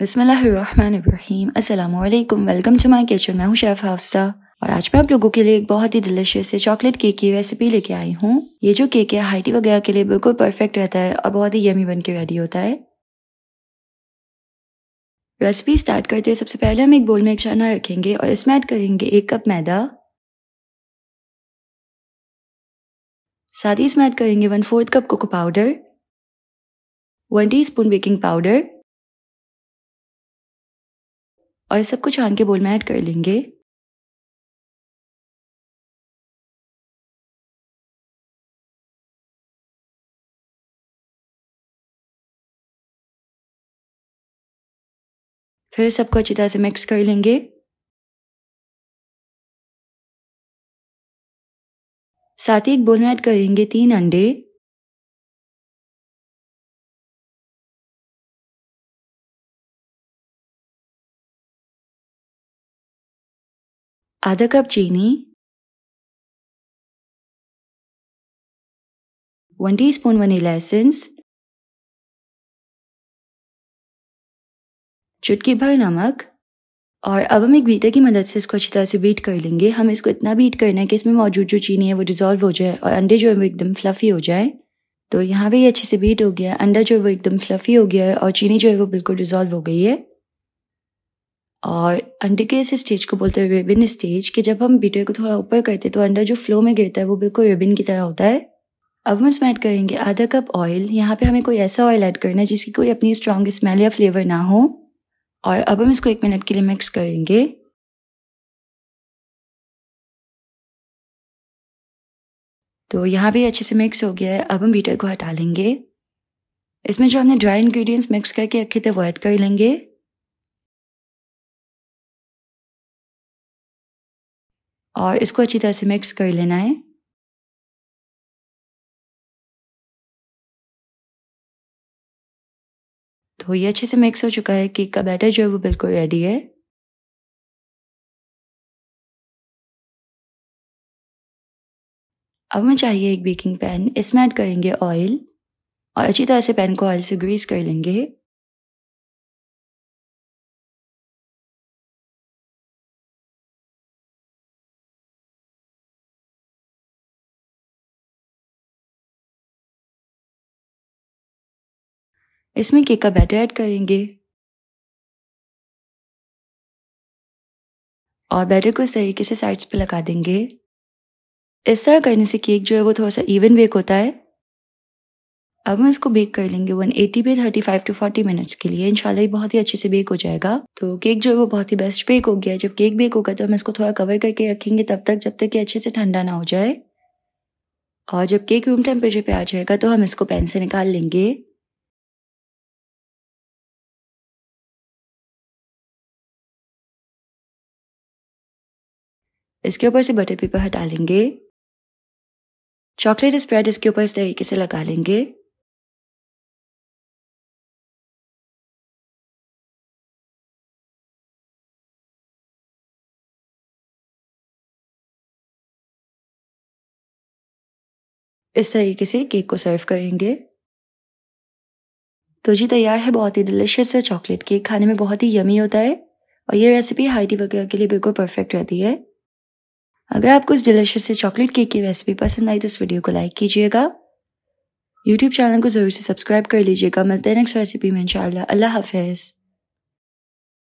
बसमीम अल्लाम welcome to my kitchen मैं हूँ शेफ़ हाफसा और आज मैं आप लोगों के लिए एक बहुत ही डिलीशियस से चॉकलेट केक की रेसिपी लेके आई हूँ ये जो केक है हाइटी वगैरह के लिए बिल्कुल परफेक्ट रहता है और बहुत ही यमी बन के रेडी होता है रेसिपी स्टार्ट करते हैं सबसे पहले हम एक बोल में एक चना रखेंगे और इसमें ऐड करेंगे एक कप मैदा साथ ही इसमें ऐड करेंगे one fourth cup cocoa powder one teaspoon baking powder और सब कुछ आन के बोल में ऐड कर लेंगे फिर सबको अच्छी तरह से मिक्स कर लेंगे साथ ही एक बोल में ऐड करेंगे तीन अंडे आधा कप चीनी वन टीस्पून वनीला एसेंस चुटकी भर नमक और अब हम एक बीटर की मदद से इसको अच्छी तरह से बीट कर लेंगे हम इसको इतना बीट करना है कि इसमें मौजूद जो चीनी है वो डिज़ोल्व हो जाए और अंडे जो है वो एकदम फ्लफ़ी हो जाए तो यहाँ पे ये अच्छे से बीट हो गया अंडा जो है वो एकदम फ्लफ़ी हो गया है और चीनी जो है वो बिल्कुल डिज़ोल्व हो गई है और अंडे के इस स्टेज को बोलते हैं रिबिन स्टेज कि जब हम बीटर को थोड़ा ऊपर करते हैं तो अंडा जो फ्लो में गिरता है वो बिल्कुल रिबिन की तरह होता है अब हम इसमें ऐड करेंगे आधा कप ऑयल यहाँ पे हमें कोई ऐसा ऑयल ऐड करना है जिसकी कोई अपनी स्ट्रॉन्ग स्मेल या फ्लेवर ना हो और अब हम इसको एक मिनट के लिए मिक्स करेंगे तो यहाँ भी अच्छे से मिक्स हो गया है अब हम बीटर को हटा लेंगे इसमें जो हमने ड्राई इंग्रेडिएंट्स मिक्स करके रखे थे वो ऐड कर लेंगे और इसको अच्छी तरह से मिक्स कर लेना है तो ये अच्छे से मिक्स हो चुका है केक का बैटर जो है वो बिल्कुल रेडी है अब हमें चाहिए एक बेकिंग पैन इसमें ऐड करेंगे ऑयल और अच्छी तरह से पैन को ऑयल से ग्रीस कर लेंगे इसमें केक का बैटर ऐड करेंगे और बैटर को इस तरीके से साइड्स पे लगा देंगे इस तरह करने से केक जो है वो थोड़ा सा इवन बेक होता है अब हम इसको बेक कर लेंगे 180 पे 35 टू 40 मिनट्स के लिए इनशाला बहुत ही अच्छे से बेक हो जाएगा तो केक जो है वो बहुत ही बेस्ट बेक हो गया है जब केक बेक होगा तो हम इसको थोड़ा कवर करके रखेंगे तब तक जब तक ये अच्छे से ठंडा ना हो जाए और जब केक रूम टेम्परेचर पे आ जाएगा तो हम इसको पैन से निकाल लेंगे इसके ऊपर से बटर पेपर हटा लेंगे चॉकलेट स्प्रेड इसके ऊपर इस तरीके से लगा लेंगे इस तरीके से केक को सर्व करेंगे तो जी तैयार है बहुत ही डिलिशियस चॉकलेट केक खाने में बहुत ही यमी होता है और ये रेसिपी हाइटी वगैरह के लिए बिल्कुल परफेक्ट रहती है अगर आपको इस डिलीशियस से चॉकलेट केक की रेसिपी पसंद आई तो इस वीडियो को लाइक कीजिएगा यूट्यूब चैनल को ज़रूर से सब्सक्राइब कर लीजिएगा मिलते हैं नेक्स्ट रेसिपी में इंशाल्लाह अल्लाह हाफिज़